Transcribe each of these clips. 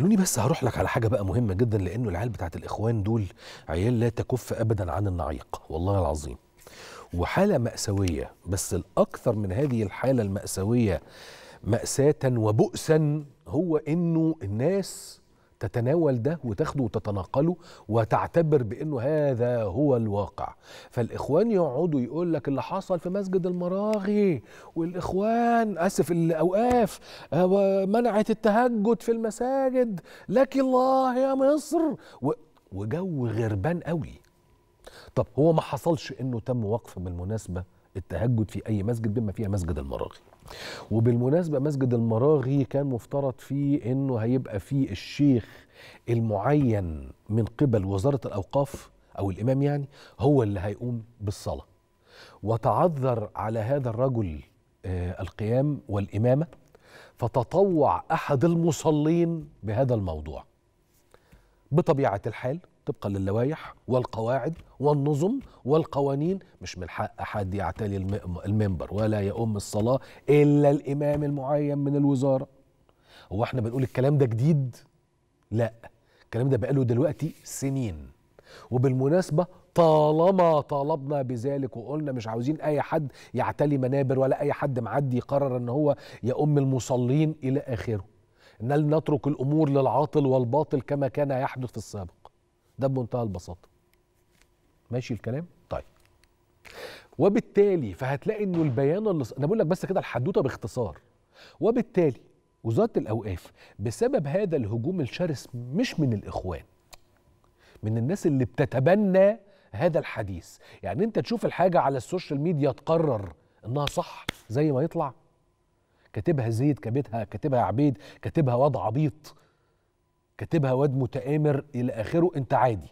خلوني بس هروح لك على حاجه بقى مهمه جدا لانه العيال بتاعت الاخوان دول عيال لا تكف ابدا عن النعيق والله العظيم وحاله ماساويه بس الاكثر من هذه الحاله الماساويه ماساه وبؤسا هو انه الناس تتناول ده وتاخده وتتناقله وتعتبر بانه هذا هو الواقع فالاخوان يقعدوا يقول لك اللي حصل في مسجد المراغي والاخوان اسف الاوقاف آه، منعت التهجد في المساجد لك الله يا مصر وجو غربان قوي طب هو ما حصلش انه تم وقف بالمناسبه التهجد في أي مسجد بما فيها مسجد المراغي وبالمناسبة مسجد المراغي كان مفترض فيه أنه هيبقى فيه الشيخ المعين من قبل وزارة الأوقاف أو الإمام يعني هو اللي هيقوم بالصلاة وتعذر على هذا الرجل آه، القيام والإمامة فتطوع أحد المصلين بهذا الموضوع بطبيعة الحال طبقا للوائح والقواعد والنظم والقوانين مش من حق حد يعتلي المنبر ولا يؤم الصلاة إلا الإمام المعين من الوزارة هو احنا بنقول الكلام ده جديد؟ لا الكلام ده بقاله دلوقتي سنين وبالمناسبة طالما طالبنا بذلك وقلنا مش عاوزين أي حد يعتلي منابر ولا أي حد معدي يقرر أن هو يؤم المصلين إلى آخره نل نترك الأمور للعاطل والباطل كما كان يحدث في السابق ده بمنتهى البساطه ماشي الكلام طيب وبالتالي فهتلاقي انه البيان اللي انا بقول لك بس كده الحدوته باختصار وبالتالي وزاره الاوقاف بسبب هذا الهجوم الشرس مش من الاخوان من الناس اللي بتتبنى هذا الحديث يعني انت تشوف الحاجه على السوشيال ميديا تقرر انها صح زي ما يطلع كاتبها زيد كاتبها كاتبها عبيد كاتبها وضع عبيط كاتبها واد متآمر إلى آخره أنت عادي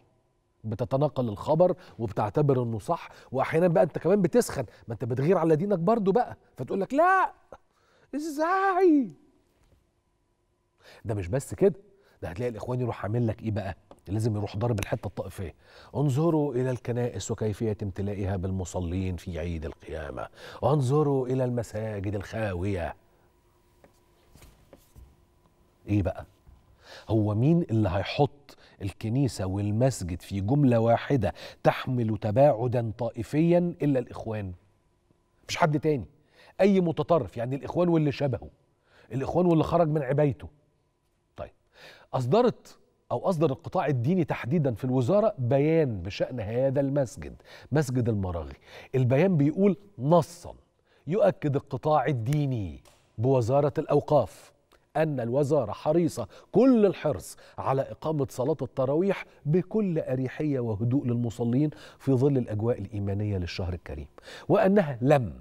بتتناقل الخبر وبتعتبر انه صح واحيانا بقى انت كمان بتسخن ما انت بتغير على دينك برضه بقى فتقول لك لا ازاي ده مش بس كده ده هتلاقي الاخوان يروح عامل لك ايه بقى لازم يروح ضرب الحته الطائفيه انظروا الى الكنائس وكيفيه امتلائها بالمصلين في عيد القيامه انظروا الى المساجد الخاويه ايه بقى هو مين اللي هيحط الكنيسة والمسجد في جملة واحدة تحمل تباعدا طائفيا إلا الإخوان مش حد تاني أي متطرف يعني الإخوان واللي شبهه الإخوان واللي خرج من عبايته طيب أصدرت أو أصدر القطاع الديني تحديدا في الوزارة بيان بشأن هذا المسجد مسجد المراغي البيان بيقول نصا يؤكد القطاع الديني بوزارة الأوقاف أن الوزارة حريصة كل الحرص على إقامة صلاة التراويح بكل أريحية وهدوء للمصلين في ظل الأجواء الإيمانية للشهر الكريم وأنها لم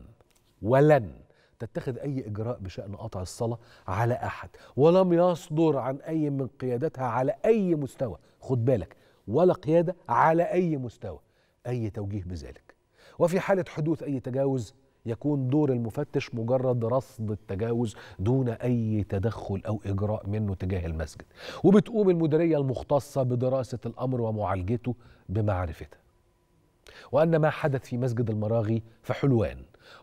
ولن تتخذ أي إجراء بشأن قطع الصلاة على أحد ولم يصدر عن أي من قيادتها على أي مستوى خد بالك ولا قيادة على أي مستوى أي توجيه بذلك وفي حالة حدوث أي تجاوز يكون دور المفتش مجرد رصد التجاوز دون أي تدخل أو إجراء منه تجاه المسجد وبتقوم المديرية المختصة بدراسة الأمر ومعالجته بمعرفتها وأن ما حدث في مسجد المراغي في حلوان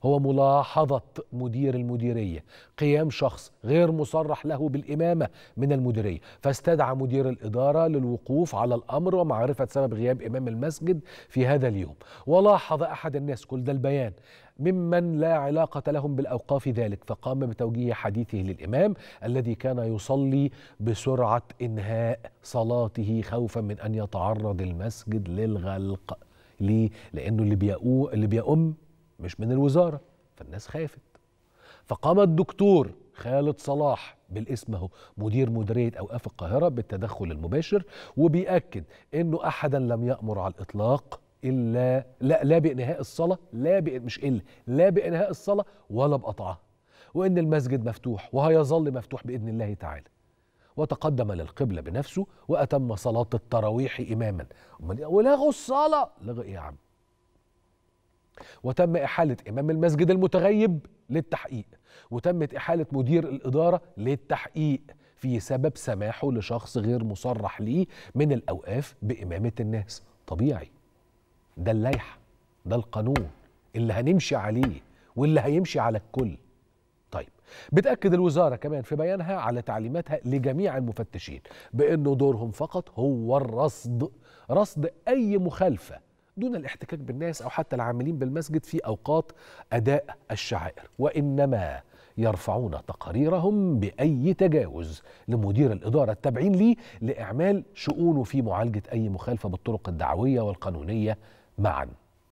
هو ملاحظة مدير المديرية قيام شخص غير مصرح له بالإمامة من المديرية فاستدعى مدير الإدارة للوقوف على الأمر ومعرفة سبب غياب إمام المسجد في هذا اليوم ولاحظ أحد الناس كل ده البيان ممن لا علاقة لهم بالأوقاف ذلك فقام بتوجيه حديثه للإمام الذي كان يصلي بسرعة إنهاء صلاته خوفا من أن يتعرض المسجد للغلق ليه؟ لأنه اللي بيقو اللي بيقوم مش من الوزارة فالناس خافت فقام الدكتور خالد صلاح بالاسم اهو مدير مديريه اوقاف القاهره بالتدخل المباشر وبيأكد انه احدا لم يأمر على الاطلاق الا لا لا بانهاء الصلاه لا بإن مش الا لا بانهاء الصلاه ولا بقطعها وان المسجد مفتوح وهيظل مفتوح باذن الله تعالى وتقدم للقبلة بنفسه وأتم صلاة التراويح إماما ولغوا الصلاة لغوا إيه يا عم وتم إحالة إمام المسجد المتغيب للتحقيق وتمت إحالة مدير الإدارة للتحقيق في سبب سماحه لشخص غير مصرح ليه من الأوقاف بإمامة الناس طبيعي ده اللائحة ده القانون اللي هنمشي عليه واللي هيمشي على الكل طيب بتأكد الوزارة كمان في بيانها على تعليماتها لجميع المفتشين بأنه دورهم فقط هو الرصد رصد أي مخالفة دون الاحتكاك بالناس أو حتى العاملين بالمسجد في أوقات أداء الشعائر وإنما يرفعون تقاريرهم بأي تجاوز لمدير الإدارة التابعين ليه لإعمال شؤونه في معالجة أي مخالفة بالطرق الدعوية والقانونية معاً